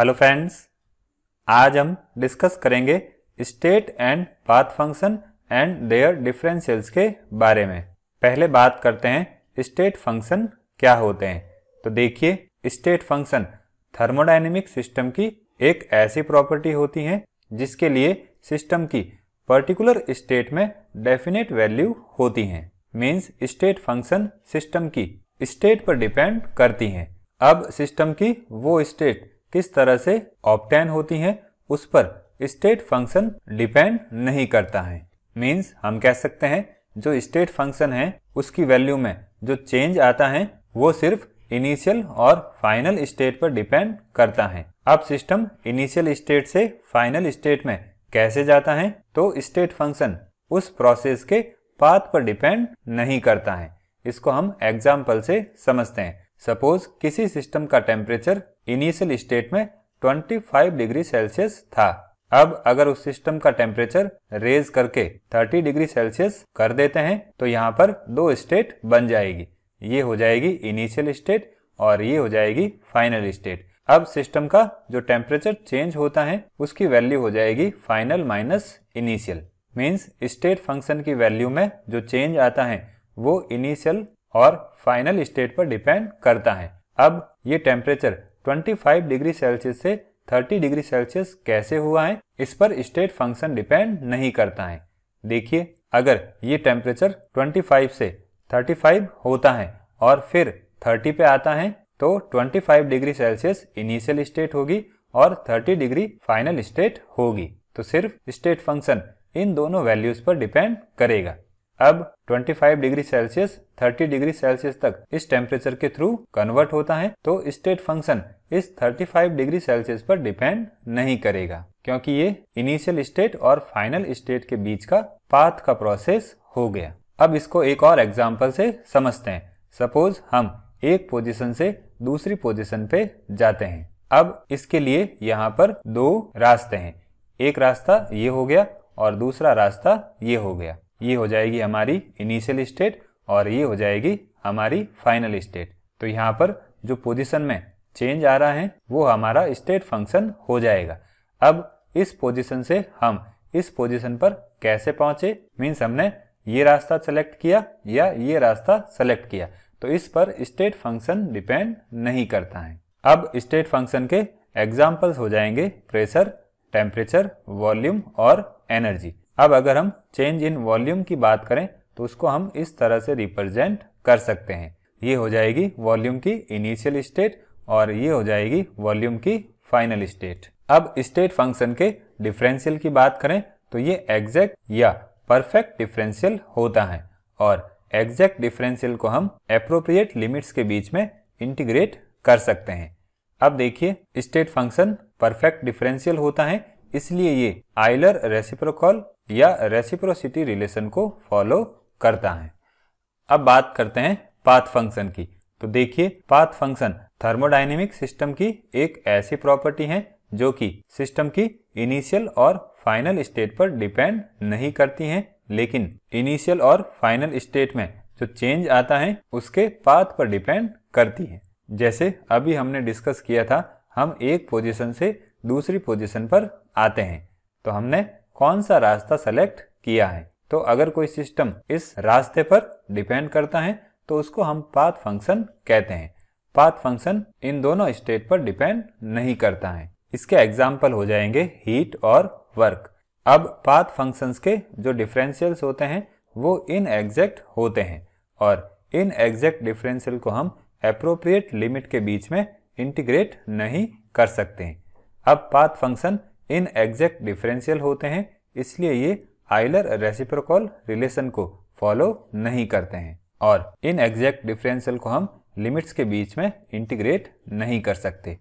hello friends आज हम discuss करेंगे state and path function and their differentials के बारे में पहले बात करते हैं स्टेट फंक्शन क्या होते हैं तो देखिए स्टेट फंक्शन थर्मोडाइनेमिक सिस्टम की एक ऐसी प्रॉपर्टी होती है जिसके लिए सिस्टम की पर्टिकुलर स्टेट में डेफिनेट वैल्यू होती हैं मीन्स स्टेट फंक्शन सिस्टम की स्टेट पर डिपेंड करती हैं अब सिस्टम की वो स्टेट किस तरह से ऑप्टेन होती हैं उस पर स्टेट फंक्शन डिपेंड नहीं करता है मीन्स हम कह सकते हैं जो स्टेट फंक्शन है उसकी वैल्यू में जो चेंज आता है वो सिर्फ इनिशियल और फाइनल स्टेट पर डिपेंड करता है अब सिस्टम इनिशियल स्टेट से फाइनल स्टेट में कैसे जाता है तो स्टेट फंक्शन उस प्रोसेस के पाथ पर डिपेंड नहीं करता है इसको हम एग्जाम्पल से समझते हैं सपोज किसी सिस्टम का टेम्परेचर इनिशियल स्टेट में 25 डिग्री सेल्सियस था अब अगर उस सिस्टम का टेम्परेचर रेज करके 30 डिग्री सेल्सियस कर देते हैं तो यहाँ पर दो स्टेट बन जाएगी ये हो जाएगी इनिशियल स्टेट और ये हो जाएगी फाइनल स्टेट अब सिस्टम का जो टेम्परेचर चेंज होता है उसकी वैल्यू हो जाएगी final minus initial means state function की वैल्यू में जो चेंज आता है वो इनिशियल और फाइनल स्टेट पर डिपेंड करता है अब ये टेम्परेचर 25 डिग्री सेल्सियस से 30 डिग्री सेल्सियस कैसे हुआ है इस पर स्टेट फंक्शन डिपेंड नहीं करता है देखिए अगर ये टेम्परेचर 25 से 35 होता है और फिर 30 पे आता है तो 25 डिग्री सेल्सियस इनिशियल स्टेट होगी और 30 डिग्री फाइनल स्टेट होगी तो सिर्फ स्टेट फंक्शन इन दोनों वैल्यूज पर डिपेंड करेगा अब 25 डिग्री सेल्सियस 30 डिग्री सेल्सियस तक इस टेम्परेचर के थ्रू कन्वर्ट होता है तो स्टेट फंक्शन इस 35 डिग्री सेल्सियस पर डिपेंड नहीं करेगा क्योंकि ये इनिशियल स्टेट और फाइनल स्टेट के बीच का पाथ का प्रोसेस हो गया अब इसको एक और एग्जाम्पल से समझते हैं सपोज हम एक पोजिशन से दूसरी पोजिशन पे जाते हैं अब इसके लिए यहाँ पर दो रास्ते हैं एक रास्ता ये हो गया और दूसरा रास्ता ये हो गया ये हो जाएगी हमारी इनिशियल स्टेट और ये हो जाएगी हमारी फाइनल स्टेट तो यहाँ पर जो पोजिशन में चेंज आ रहा है वो हमारा स्टेट फंक्शन हो जाएगा अब इस पोजिशन से हम इस पोजिशन पर कैसे पहुंचे मीन्स हमने ये रास्ता सेलेक्ट किया या ये रास्ता सेलेक्ट किया तो इस पर स्टेट फंक्शन डिपेंड नहीं करता है अब स्टेट फंक्शन के एग्जाम्पल्स हो जाएंगे प्रेशर टेम्परेचर वॉल्यूम और एनर्जी अब अगर हम चेंज इन वॉल्यूम की बात करें तो उसको हम इस तरह से रिप्रेजेंट कर सकते हैं ये हो जाएगी वॉल्यूम की इनिशियल स्टेट और ये हो जाएगी वॉल्यूम की फाइनल स्टेट अब स्टेट फंक्शन के डिफरेंशियल की बात करें तो ये एग्जैक्ट या परफेक्ट डिफरेंशियल होता है और एग्जैक्ट डिफरेंशियल को हम अप्रोप्रिएट लिमिट्स के बीच में इंटीग्रेट कर सकते हैं अब देखिए स्टेट फंक्शन परफेक्ट डिफरेंशियल होता है इसलिए ये आइलर रेसिप्रोकॉल या रेसिप्रोसिटी रिलेशन को फॉलो करता है अब बात करते हैं पाथ फंक्शन की तो देखिए पाथ फंक्शन थर्मोडाइनेमिक सिस्टम की एक ऐसी प्रॉपर्टी है जो कि सिस्टम की इनिशियल और फाइनल स्टेट पर डिपेंड नहीं करती है लेकिन इनिशियल और फाइनल स्टेट में जो चेंज आता है उसके पाथ पर डिपेंड करती है जैसे अभी हमने डिस्कस किया था हम एक पोजीशन से दूसरी पोजीशन पर आते हैं तो हमने कौन सा रास्ता सेलेक्ट किया है तो अगर कोई सिस्टम इस रास्ते पर डिपेंड करता है तो उसको हम पाथ फंक्शन कहते हैं पाथ फंक्शन इन दोनों स्टेट पर डिपेंड नहीं करता है इसके एग्जाम्पल हो जाएंगे हीट और वर्क अब पाथ फंक्शंस के जो डिफरेंशियल्स होते हैं वो इन एग्जैक्ट होते हैं और इन एग्जैक्ट डिफरेंशियल को हम अप्रोप्रिएट लिमिट के बीच में इंटीग्रेट नहीं कर सकते हैं अब path function inexact differential होते हैं इसलिए ये आइलर रेसिप्रोकॉल रिलेशन को फॉलो नहीं करते हैं और इन एग्जैक्ट डिफरेंशियल को हम लिमिट्स के बीच में इंटीग्रेट नहीं कर सकते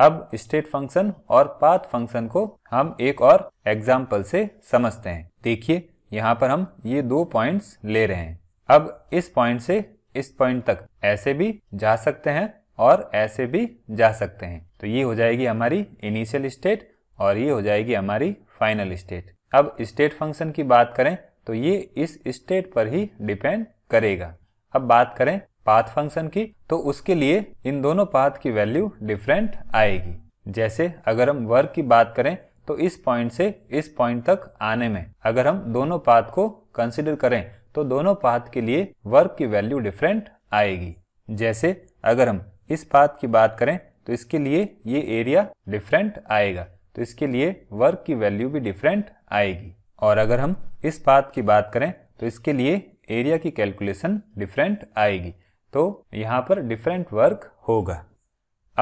अब स्टेट फंक्शन और पाथ फंक्शन को हम एक और एग्जाम्पल से समझते हैं देखिए यहाँ पर हम ये दो पॉइंट्स ले रहे हैं अब इस पॉइंट से इस पॉइंट तक ऐसे भी जा सकते हैं और ऐसे भी जा सकते हैं तो ये हो जाएगी हमारी इनिशियल स्टेट और ये हो जाएगी हमारी फाइनल स्टेट अब स्टेट फंक्शन की बात करें तो ये इस स्टेट पर ही डिपेंड करेगा अब बात करें पाथ फंक्शन की तो उसके लिए इन दोनों पाथ की वैल्यू डिफरेंट आएगी जैसे अगर हम वर्क की बात करें तो इस पॉइंट से इस पॉइंट तक आने में अगर हम दोनों पाथ को कंसिडर करें तो दोनों पाथ के लिए वर्क की वैल्यू डिफरेंट आएगी जैसे अगर हम इस पाथ की बात करें तो इसके लिए ये एरिया डिफरेंट आएगा तो इसके लिए वर्क की वैल्यू भी डिफरेंट आएगी और अगर हम इस पाथ की बात करें तो इसके लिए एरिया की कैलकुलेशन डिफरेंट आएगी तो यहाँ पर डिफरेंट वर्क होगा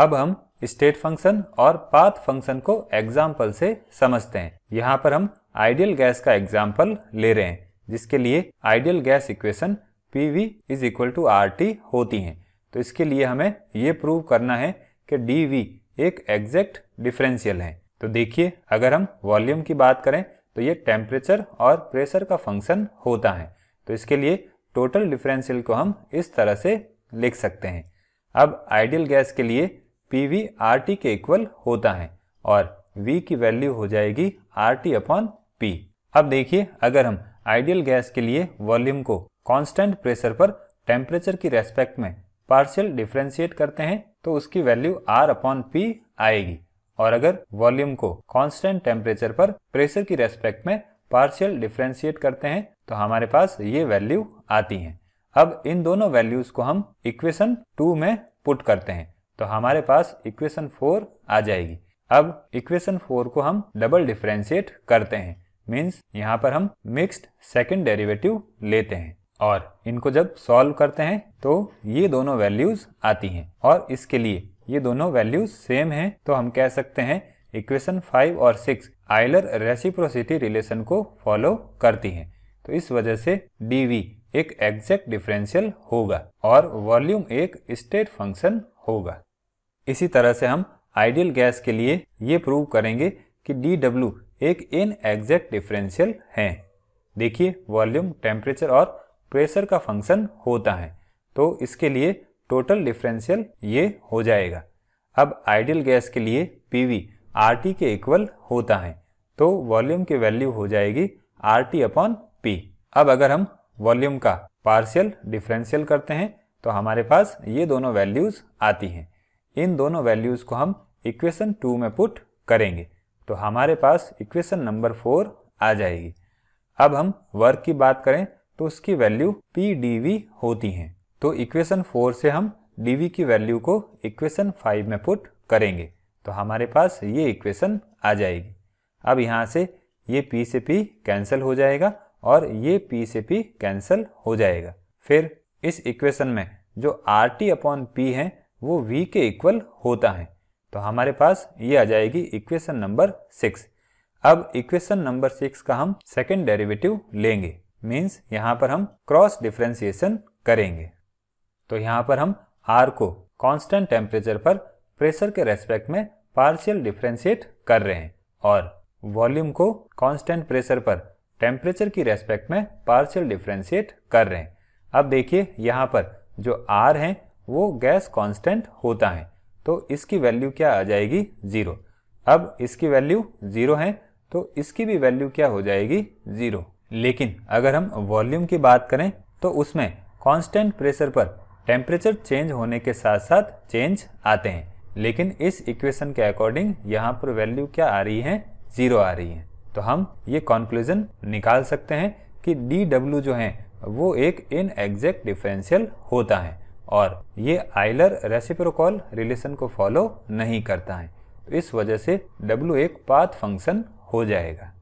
अब हम स्टेट फंक्शन और पाथ फंक्शन को एग्जाम्पल से समझते हैं यहाँ पर हम आइडियल गैस का एग्जाम्पल ले रहे हैं जिसके लिए ideal gas equation P V is equal to R T होती हैं तो इसके लिए हमें ये प्रूव करना है कि डी वी एक एग्जैक्ट डिफरेंशियल है तो देखिए अगर हम वॉल्यूम की बात करें तो ये टेम्परेचर और प्रेशर का फंक्शन होता है तो इसके लिए टोटल डिफरेंशियल को हम इस तरह से लिख सकते हैं अब आइडियल गैस के लिए पी वी आर टी के इक्वल होता है और V की वैल्यू हो जाएगी आर टी अपॉन पी अब देखिए अगर हम आइडियल गैस के लिए वॉल्यूम को कांस्टेंट प्रेशर पर टेम्परेचर की रेस्पेक्ट में पार्शियल डिफ्रेंशिएट करते हैं तो उसकी वैल्यू आर अपॉन पी आएगी और अगर वॉल्यूम को कांस्टेंट टेम्परेचर पर प्रेशर की रेस्पेक्ट में पार्शियल डिफ्रेंशिएट करते हैं तो हमारे पास ये वैल्यू आती हैं अब इन दोनों वैल्यूज को हम इक्वेशन टू में पुट करते हैं तो हमारे पास इक्वेशन फोर आ जाएगी अब इक्वेशन फोर को हम डबल डिफ्रेंशिएट करते हैं मीन्स यहाँ पर हम मिक्सड सेकेंड डेरिवेटिव लेते हैं और इनको जब सॉल्व करते हैं तो ये दोनों वैल्यूज आती हैं और इसके लिए ये दोनों वैल्यू सेम हैं तो हम कह सकते हैं इक्वेशन फाइव और सिक्स आयलर रेसिप्रोसिटी रिलेशन को फॉलो करती हैं तो इस वजह से डी एक एग्जैक्ट डिफरेंशियल होगा और वॉल्यूम एक स्टेट फंक्शन होगा इसी तरह से हम आइडियल गैस के लिए ये प्रूव करेंगे कि डी एक इन एग्जैक्ट डिफरेंशियल है देखिए वॉल्यूम टेम्परेचर और प्रेशर का फंक्शन होता है तो इसके लिए टोटल डिफरेंशियल ये हो जाएगा अब आइडियल गैस के लिए पी वी आर टी के इक्वल होता है तो वॉल्यूम की वैल्यू हो जाएगी आर टी अपॉन पी अब अगर हम वॉल्यूम का पार्शियल डिफरेंशियल करते हैं तो हमारे पास ये दोनों वैल्यूज़ आती हैं इन दोनों वैल्यूज़ को हम इक्वेशन टू में पुट करेंगे तो हमारे पास इक्वेशन नंबर फोर आ जाएगी अब हम वर्क की बात करें तो उसकी वैल्यू पी डी वी होती हैं तो इक्वेशन फोर से हम dv की वैल्यू को इक्वेशन फाइव में पुट करेंगे तो हमारे पास ये इक्वेशन आ जाएगी अब यहाँ से ये p से p कैंसिल हो जाएगा और ये p से p कैंसिल हो जाएगा फिर इस इक्वेशन में जो आर टी अपॉन पी है वो v के इक्वल होता है तो हमारे पास ये आ जाएगी इक्वेशन नंबर सिक्स अब इक्वेशन नंबर सिक्स का हम सेकेंड डेरिवेटिव लेंगे मीन्स यहाँ पर हम क्रॉस डिफ्रेंसिएशन करेंगे तो यहाँ पर हम आर को कॉन्स्टेंट टेम्परेचर पर प्रेशर के रेस्पेक्ट में पार्शियल डिफ्रेंशिएट कर रहे हैं और वॉल्यूम को कांस्टेंट प्रेशर पर टेम्परेचर की रेस्पेक्ट में पार्शियल डिफ्रेंशिएट कर रहे हैं अब देखिए यहाँ पर जो आर है वो गैस कांस्टेंट होता है तो इसकी वैल्यू क्या आ जाएगी ज़ीरो अब इसकी वैल्यू ज़ीरो है तो इसकी भी वैल्यू क्या हो जाएगी ज़ीरो लेकिन अगर हम वॉल्यूम की बात करें तो उसमें कांस्टेंट प्रेशर पर टेम्परेचर चेंज होने के साथ साथ चेंज आते हैं लेकिन इस इक्वेशन के अकॉर्डिंग यहाँ पर वैल्यू क्या आ रही है ज़ीरो आ रही है तो हम ये कॉन्क्लूजन निकाल सकते हैं कि डी डब्ल्यू जो है वो एक इन एग्जैक्ट डिफरेंशियल होता है और ये आइलर रेसिप्रोकॉल रिलेशन को फॉलो नहीं करता है तो इस वजह से डब्ल्यू एक पाथ फंक्शन हो जाएगा